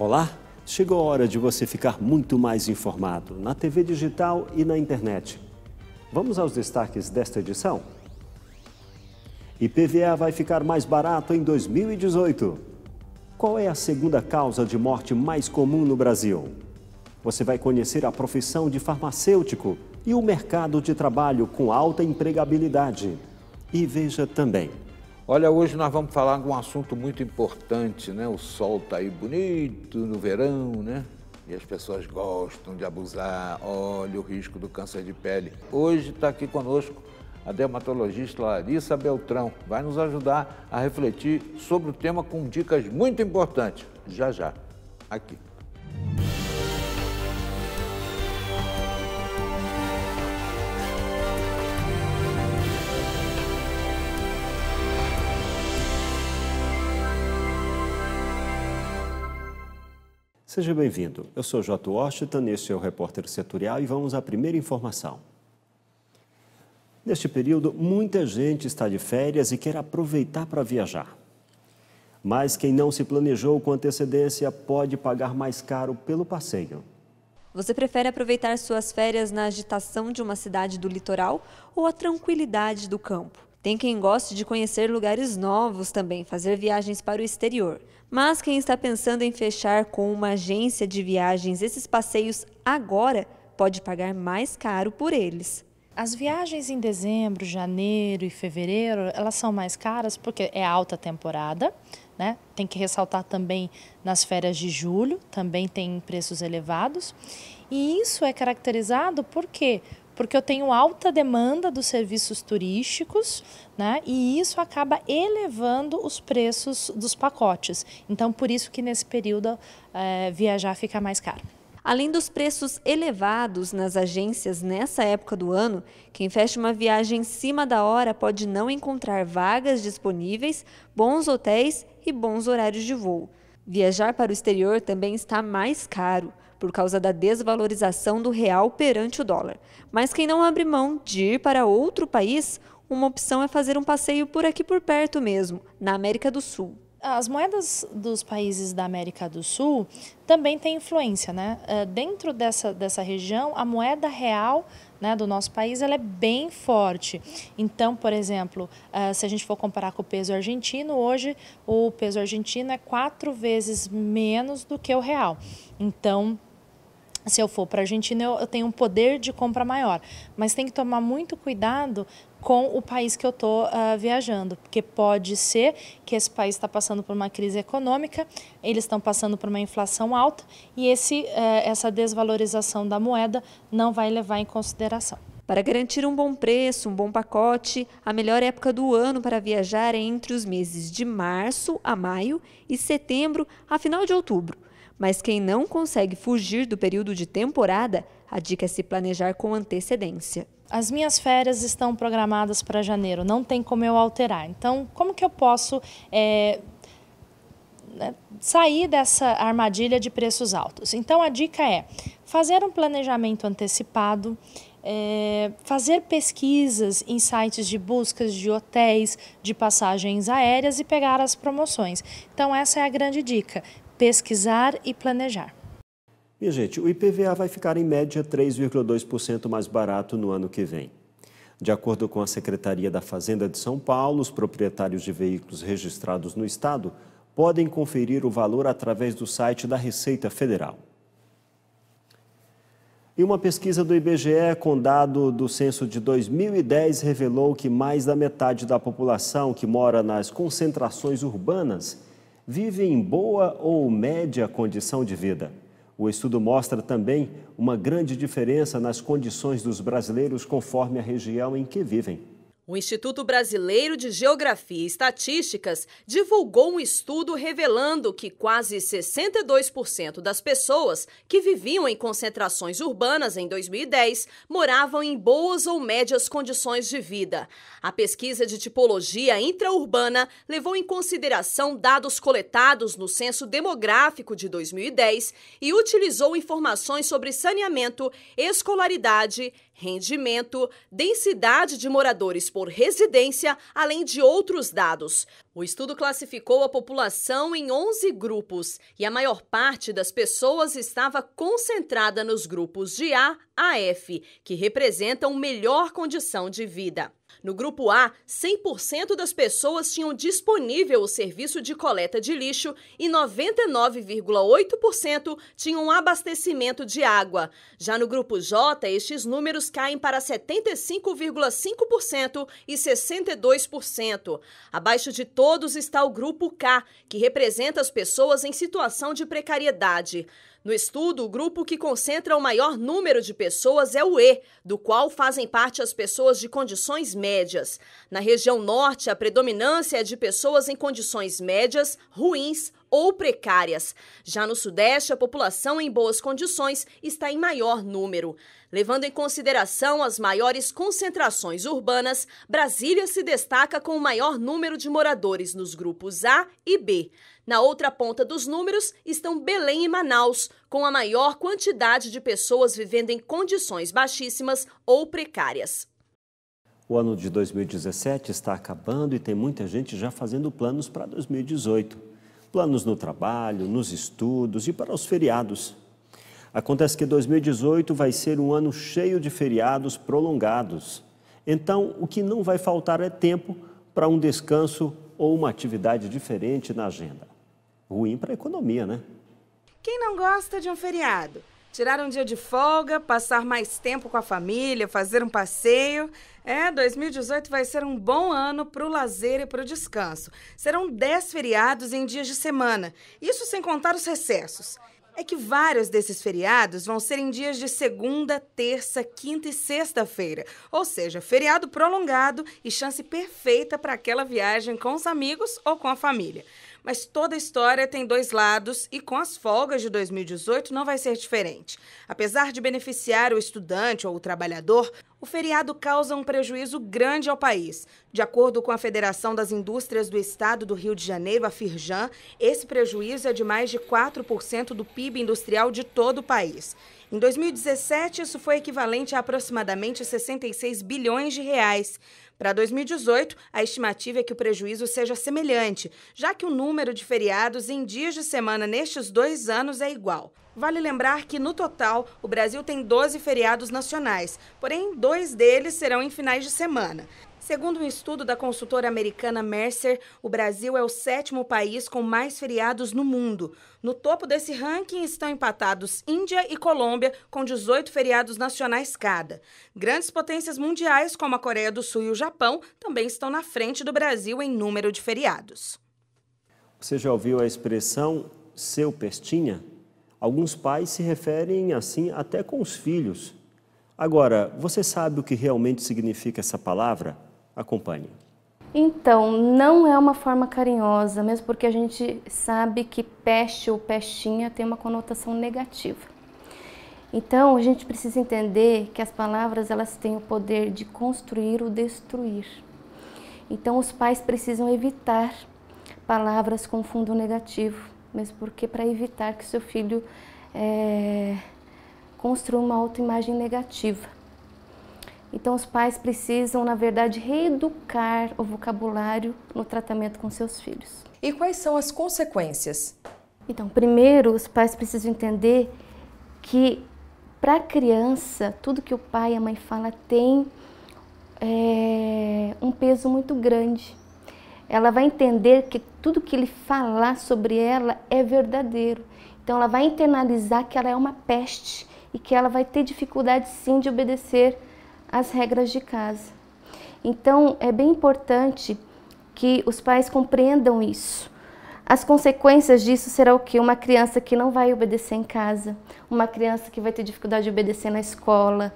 Olá? Chegou a hora de você ficar muito mais informado na TV digital e na internet. Vamos aos destaques desta edição? IPVA vai ficar mais barato em 2018. Qual é a segunda causa de morte mais comum no Brasil? Você vai conhecer a profissão de farmacêutico e o mercado de trabalho com alta empregabilidade. E veja também Olha, hoje nós vamos falar de um assunto muito importante, né? O sol está aí bonito no verão, né? E as pessoas gostam de abusar, olha o risco do câncer de pele. Hoje está aqui conosco a dermatologista Larissa Beltrão. Vai nos ajudar a refletir sobre o tema com dicas muito importantes. Já já, aqui. Seja bem-vindo. Eu sou J. Washington, este é o repórter setorial e vamos à primeira informação. Neste período, muita gente está de férias e quer aproveitar para viajar. Mas quem não se planejou com antecedência pode pagar mais caro pelo passeio. Você prefere aproveitar suas férias na agitação de uma cidade do litoral ou a tranquilidade do campo? Tem quem goste de conhecer lugares novos também, fazer viagens para o exterior. Mas quem está pensando em fechar com uma agência de viagens esses passeios agora pode pagar mais caro por eles. As viagens em dezembro, janeiro e fevereiro, elas são mais caras porque é alta temporada, né? Tem que ressaltar também nas férias de julho, também tem preços elevados. E isso é caracterizado por quê? porque eu tenho alta demanda dos serviços turísticos, né? E isso acaba elevando os preços dos pacotes. Então, por isso que nesse período é, viajar fica mais caro. Além dos preços elevados nas agências nessa época do ano, quem fecha uma viagem em cima da hora pode não encontrar vagas disponíveis, bons hotéis e bons horários de voo. Viajar para o exterior também está mais caro por causa da desvalorização do real perante o dólar. Mas quem não abre mão de ir para outro país, uma opção é fazer um passeio por aqui por perto mesmo, na América do Sul. As moedas dos países da América do Sul também têm influência, né? Eh, dentro dessa, dessa região, a moeda real né, do nosso país ela é bem forte. Então, por exemplo, eh, se a gente for comparar com o peso argentino, hoje o peso argentino é quatro vezes menos do que o real. Então, se eu for para a Argentina, eu, eu, tenho um poder de compra maior. Mas tem que tomar muito cuidado com o país que eu estou uh, ah, viajando, porque pode ser que esse país está passando por uma crise econômica, eles estão passando por uma inflação alta e esse, uh, essa desvalorização da moeda não vai levar em consideração. Para garantir um bom preço, um bom pacote, a melhor época do ano para viajar é entre os meses de março a maio e setembro a final de outubro. Mas quem não consegue fugir do período de temporada, a dica é se planejar com antecedência. As minhas férias estão programadas para janeiro, não tem como eu alterar. Então, como que eu posso é, né, sair dessa armadilha de preços altos? Então, a dica é fazer um planejamento antecipado, é, fazer pesquisas em sites de buscas de hotéis, de passagens aéreas e pegar as promoções. Então, essa é a grande dica pesquisar e planejar. Minha gente, o IPVA vai ficar em média 3,2% mais barato no ano que vem. De acordo com a Secretaria da Fazenda de São Paulo, os proprietários de veículos registrados no estado podem conferir o valor através do site da Receita Federal. E uma pesquisa do IBGE com dado do censo de 2010 revelou que mais da metade da população que mora nas concentrações urbanas vive em boa ou média condição de vida. O estudo mostra também uma grande diferença nas condições dos brasileiros conforme a região em que vivem. O Instituto Brasileiro de Geografia e Estatísticas divulgou um estudo revelando que quase 62% das pessoas que viviam em concentrações urbanas em 2010 moravam em boas ou médias condições de vida. A pesquisa de tipologia intraurbana levou em consideração dados coletados no Censo Demográfico de 2010 e utilizou informações sobre saneamento, escolaridade, rendimento, densidade de moradores por residência, além de outros dados. O estudo classificou a população em 11 grupos e a maior parte das pessoas estava concentrada nos grupos de A a F, que representam melhor condição de vida. No grupo A, 100% das pessoas tinham disponível o serviço de coleta de lixo e 99,8% tinham abastecimento de água. Já no grupo J, estes números caem para 75,5% e 62%. Abaixo de todos está o grupo K, que representa as pessoas em situação de precariedade. No estudo, o grupo que concentra o maior número de pessoas é o E, do qual fazem parte as pessoas de condições médias. Na região norte, a predominância é de pessoas em condições médias, ruins ou precárias. Já no Sudeste, a população em boas condições está em maior número. Levando em consideração as maiores concentrações urbanas, Brasília se destaca com o maior número de moradores nos grupos A e B. Na outra ponta dos números estão Belém e Manaus, com a maior quantidade de pessoas vivendo em condições baixíssimas ou precárias. O ano de 2017 está acabando e tem muita gente já fazendo planos para 2018 planos no trabalho, nos estudos e para os feriados. Acontece que 2018 vai ser um ano cheio de feriados prolongados. Então, o que não vai faltar é tempo para um descanso ou uma atividade diferente na agenda. Ruim para a economia, né? Quem não gosta de um feriado? tirar um dia de folga, passar mais tempo com a família, fazer um passeio. É, 2018 vai ser um bom ano para o lazer e para o descanso. Serão 10 feriados em dias de semana, isso sem contar os recessos. É que vários desses feriados vão ser em dias de segunda, terça, quinta e sexta-feira. Ou seja, feriado prolongado e chance perfeita para aquela viagem com os amigos ou com a família. Mas toda história tem dois lados e com as folgas de 2018 não vai ser diferente. Apesar de beneficiar o estudante ou o trabalhador, o feriado causa um prejuízo grande ao país. De acordo com a Federação das Indústrias do Estado do Rio de Janeiro, a Firjan, esse prejuízo é de mais de 4% do PIB industrial de todo o país. Em 2017, isso foi equivalente a aproximadamente 66 bilhões de reais. Para 2018, a estimativa é que o prejuízo seja semelhante, já que o número de feriados em dias de semana nestes dois anos é igual. Vale lembrar que, no total, o Brasil tem 12 feriados nacionais, porém, dois deles serão em finais de semana. Segundo um estudo da consultora americana Mercer, o Brasil é o sétimo país com mais feriados no mundo. No topo desse ranking estão empatados Índia e Colômbia, com 18 feriados nacionais cada. Grandes potências mundiais, como a Coreia do Sul e o Japão, também estão na frente do Brasil em número de feriados. Você já ouviu a expressão seu pestinha? Alguns pais se referem assim até com os filhos. Agora, você sabe o que realmente significa essa palavra? Acompanhe. Então, não é uma forma carinhosa, mesmo porque a gente sabe que peste ou pestinha tem uma conotação negativa. Então, a gente precisa entender que as palavras elas têm o poder de construir ou destruir. Então, os pais precisam evitar palavras com fundo negativo, mesmo porque para evitar que seu filho é, construa uma autoimagem negativa. Então, os pais precisam, na verdade, reeducar o vocabulário no tratamento com seus filhos. E quais são as consequências? Então, primeiro, os pais precisam entender que, para a criança, tudo que o pai e a mãe fala tem é, um peso muito grande. Ela vai entender que tudo que ele falar sobre ela é verdadeiro. Então, ela vai internalizar que ela é uma peste e que ela vai ter dificuldade, sim, de obedecer as regras de casa. Então, é bem importante que os pais compreendam isso. As consequências disso serão o quê? Uma criança que não vai obedecer em casa, uma criança que vai ter dificuldade de obedecer na escola,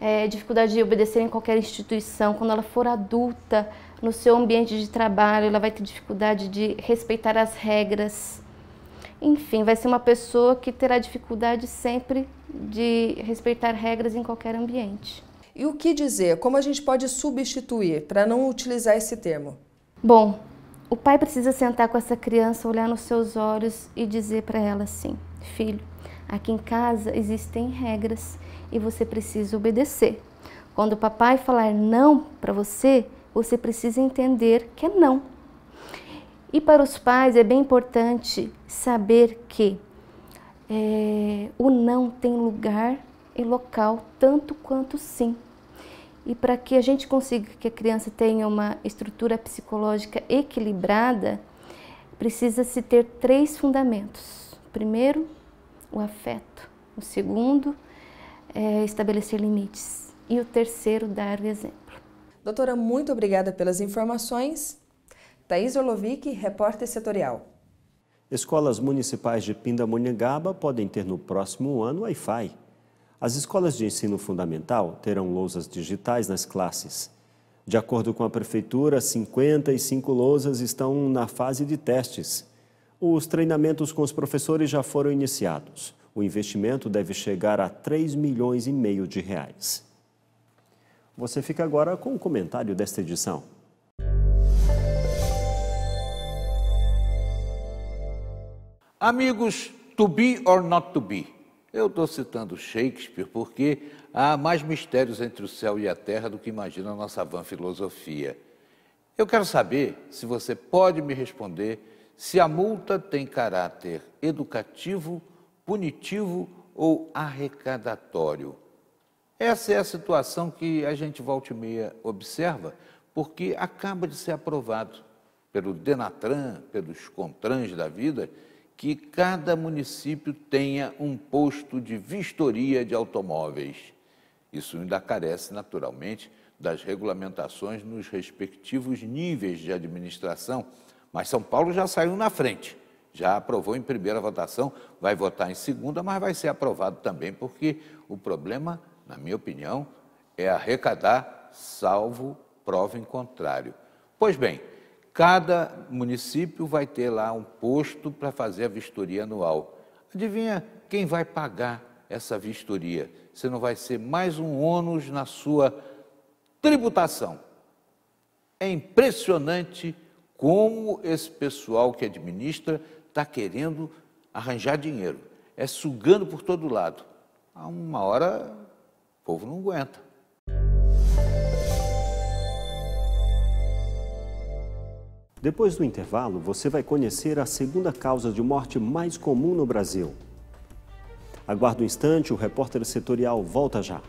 é, dificuldade de obedecer em qualquer instituição. Quando ela for adulta, no seu ambiente de trabalho, ela vai ter dificuldade de respeitar as regras. Enfim, vai ser uma pessoa que terá dificuldade sempre de respeitar regras em qualquer ambiente. E o que dizer? Como a gente pode substituir para não utilizar esse termo? Bom, o pai precisa sentar com essa criança, olhar nos seus olhos e dizer para ela assim: filho, aqui em casa existem regras e você precisa obedecer. Quando o papai falar não para você, você precisa entender que é não. E para os pais é bem importante saber que é, o não tem lugar e local tanto quanto sim. E para que a gente consiga que a criança tenha uma estrutura psicológica equilibrada, precisa-se ter três fundamentos. O primeiro, o afeto. O segundo, é estabelecer limites. E o terceiro, dar o exemplo. Doutora, muito obrigada pelas informações. Thaís Orlovic, repórter setorial. Escolas municipais de Pindamonhangaba podem ter no próximo ano Wi-Fi. As escolas de ensino fundamental terão lousas digitais nas classes. De acordo com a prefeitura, 55 lousas estão na fase de testes. Os treinamentos com os professores já foram iniciados. O investimento deve chegar a 3 milhões e meio de reais. Você fica agora com o comentário desta edição. Amigos, to be or not to be eu estou citando Shakespeare porque há mais mistérios entre o céu e a terra do que imagina a nossa vã filosofia. Eu quero saber se você pode me responder se a multa tem caráter educativo, punitivo ou arrecadatório. Essa é a situação que a gente volta e meia observa, porque acaba de ser aprovado pelo Denatran, pelos Contrans da vida, que cada município tenha um posto de vistoria de automóveis. Isso ainda carece, naturalmente, das regulamentações nos respectivos níveis de administração, mas São Paulo já saiu na frente, já aprovou em primeira votação, vai votar em segunda, mas vai ser aprovado também, porque o problema, na minha opinião, é arrecadar, salvo prova em contrário. Pois bem, Cada município vai ter lá um posto para fazer a vistoria anual. Adivinha quem vai pagar essa vistoria? Você não vai ser mais um ônus na sua tributação. É impressionante como esse pessoal que administra está querendo arranjar dinheiro. É sugando por todo lado. Há uma hora o povo não aguenta. Depois do intervalo, você vai conhecer a segunda causa de morte mais comum no Brasil. Aguarde um instante, o repórter setorial volta já.